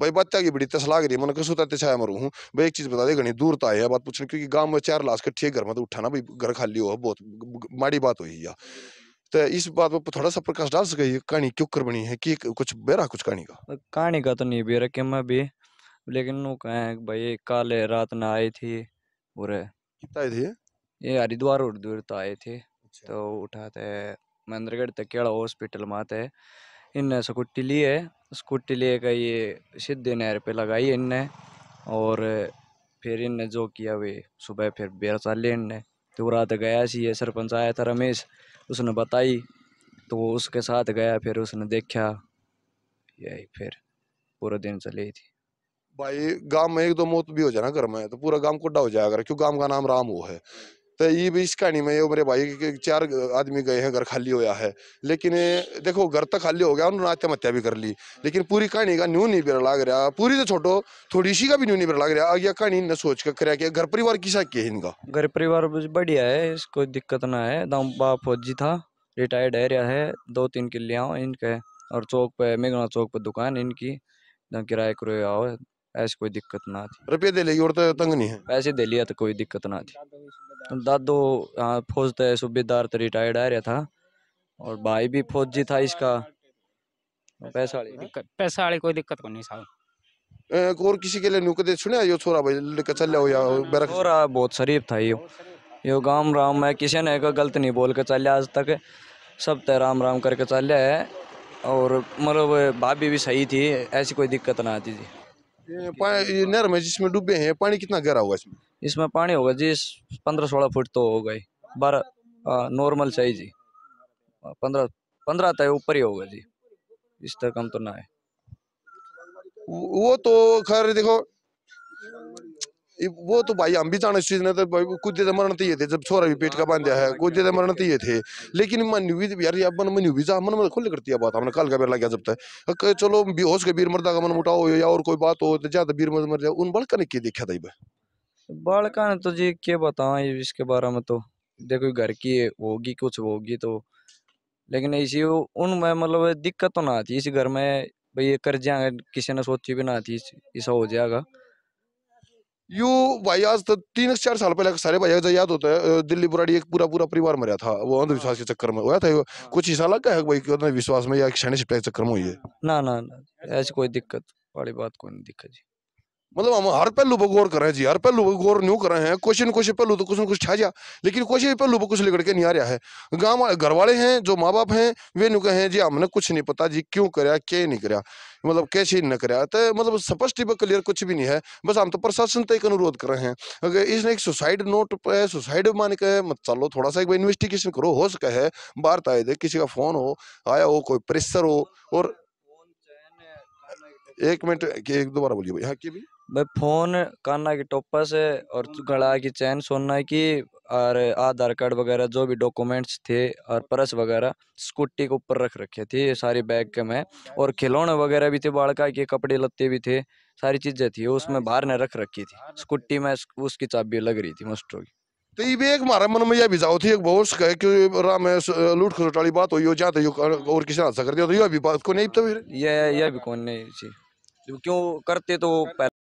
भाई बत्या की बड़ी तस लाग मन कसू तक छाया मरू हूँ भाई एक चीज़ बता दे घनी दूर तो आया बात पूछने क्योंकि गांव में चार लाश कट्ठी घर में तो उठाना भाई घर खाली हो बहुत माड़ी बात हुई है तो इस बात पर थोड़ा सा प्रकाश डाल सके कहानी क्यों कर बनी है कि कुछ बेरा कुछ कहानी का कहानी का तो नहीं बेरा के मैं भी लेकिन वो कहे भाई काले रात ना आई थी और कितना आए थे ये हरिद्वार और दूर अच्छा। तो आए थे तो उठाते महेंद्रगढ़ तक केड़ा हॉस्पिटल में आते इनने स्कूटी ली है स्कूटी लेकर ये सीधे नहर पे लगाई इनने और फिर इनने जो किया वे सुबह फिर बेरा चाले इनने तो रात गया सी ये सरपंच आया था रमेश उसने बताई तो उसके साथ गया फिर उसने देखा यही फिर पूरा दिन चली थी भाई गांव में एक दो मौत भी हो जाए ना घर में तो पूरा गांव कोड्डा हो जाएगा क्यों गांव का नाम राम वो है तो ये भी इस कहानी में मेरे भाई के चार आदमी गए हैं घर खाली होया है लेकिन देखो घर तो खाली हो गया उन्होंने आत्महत्या भी कर ली लेकिन पूरी कहानी का न्यू नहीं पेरा लग रहा पूरी तो छोटो थोड़ी सी का भी न्यू नहीं पेरा लग रहा यह कहानी ने सोच कर करा कि घर परिवार किसा किया इनका घर परिवार बढ़िया है कोई दिक्कत ना है दाम बाप फौजी था रिटायर्ड रहा है दो तीन किले इनके और चौक पे मेघना चौक पे दुकान इनकी किराए किराए आओ ऐसी कोई दिक्कत ना थी रुपये दे लेगी और तो तंग नहीं है पैसे दे लिया तो कोई दिक्कत ना थी दादो फौज थे तो सूबेदार तो रिटायर्ड आ रहा था और भाई भी फौजी था इसका पैसा दिक्कत पैसा वाली कोई दिक्कत को नहीं साहब और किसी के लिए नुक दे सुने यो छोरा भाई लेकर चल हो या बरक छोरा बहुत शरीफ था यो यो गाम राम है किसी ने का गलत नहीं बोल के चल आज तक सब ते तो राम राम करके चल है और मतलब भाभी भी सही थी ऐसी कोई दिक्कत ना आती थी ये नहर में जिसमें डूबे हैं पानी कितना गहरा होगा इसमें इसमें पानी होगा जी पंद्रह सोलह फुट तो होगा बारह नॉर्मल साइज ही पंद्रह पंद्रह तय तो ऊपर ही होगा जी इस तक हम तो ना है वो तो खैर देखो वो तो भाई हम भी जाने इस चीज़ ने तो भाई कुछ देते मरण तो ये थे जब छोरा भी पेट का बांध दिया है कुछ देते मरण तो ये थे लेकिन मन भी यार अब मन मन भी जा मन मत मतलब खुले करती है बात हमने कल का बेला गया जब तक चलो बेहोश के बीर मर्दा का मन मुटाओ या और कोई बात हो तो ज्यादा वीर मर्द मर जाए उन बड़का ने क्या देखा था भाई बड़का ने तो जी क्या बताऊँ इसके बारे में तो देखो घर की होगी कुछ होगी तो लेकिन इसी उनमें मतलब दिक्कत तो ना आती इस घर में भाई ये कर्जा किसी ने सोची भी ना आती ऐसा हो जाएगा यू भाई आज तो तीन चार साल पहले सारे भाई जो तो याद होता है दिल्ली बुराड़ी एक पूरा पूरा परिवार मरा था वो अंधविश्वास के चक्कर में हुआ था हाँ। कुछ हिस्सा गया है भाई अंधविश्वास में या के चक्कर में हुई है ना ना ना ऐसी कोई दिक्कत वाली बात कोई नहीं दिक्कत जी मतलब हम हर पहलू पर गौर कर रहे हैं जी हर पहलू पर गौर न्यू कर रहे हैं कुछ न कुछ पहलू तो कुछ न कुछ छा जा लेकिन कुछ ही पहलू पर कुछ लिखड़ के नहीं आ रहा है गाँव घर वाले हैं जो माँ बाप हैं वे नु कहें जी हमने कुछ नहीं पता जी क्यों कराया क्या नहीं कराया मतलब कैसे न कराया तो मतलब स्पष्ट व क्लियर कुछ भी नहीं है बस हम तो प्रशासन तक अनुरोध कर रहे हैं अगर इसने एक सुसाइड नोट पर सुसाइड मान के मत चलो थोड़ा सा एक बार इन्वेस्टिगेशन करो हो सका है बाहर आए थे किसी का फोन हो आया हो कोई प्रेशर हो और एक मिनट एक दोबारा बोलिए भाई हाँ की भी भाई फोन काना की टोपा से और गला की चैन सोना की और आधार कार्ड वगैरह जो भी डॉक्यूमेंट्स थे और पर्स वगैरह स्कूटी के ऊपर रख रखे थे ये सारी हाँ, बैग के में हाँ, और खिलौने वगैरह भी थे बाड़का के कपड़े लत्ते भी थे सारी चीजें थी उसमें बाहर ने रख रखी थी स्कूटी में उसकी चाबी लग रही थी मस्टरों की तो ये भी एक मारे मन में यह भी जाओ थी एक बहुत कहे कि राम लूट खसोट वाली बात हो यो जाते तो यो और किसी हादसा कर दिया तो यह भी बात को नहीं तो फिर यह यह भी कौन नहीं क्यों करते तो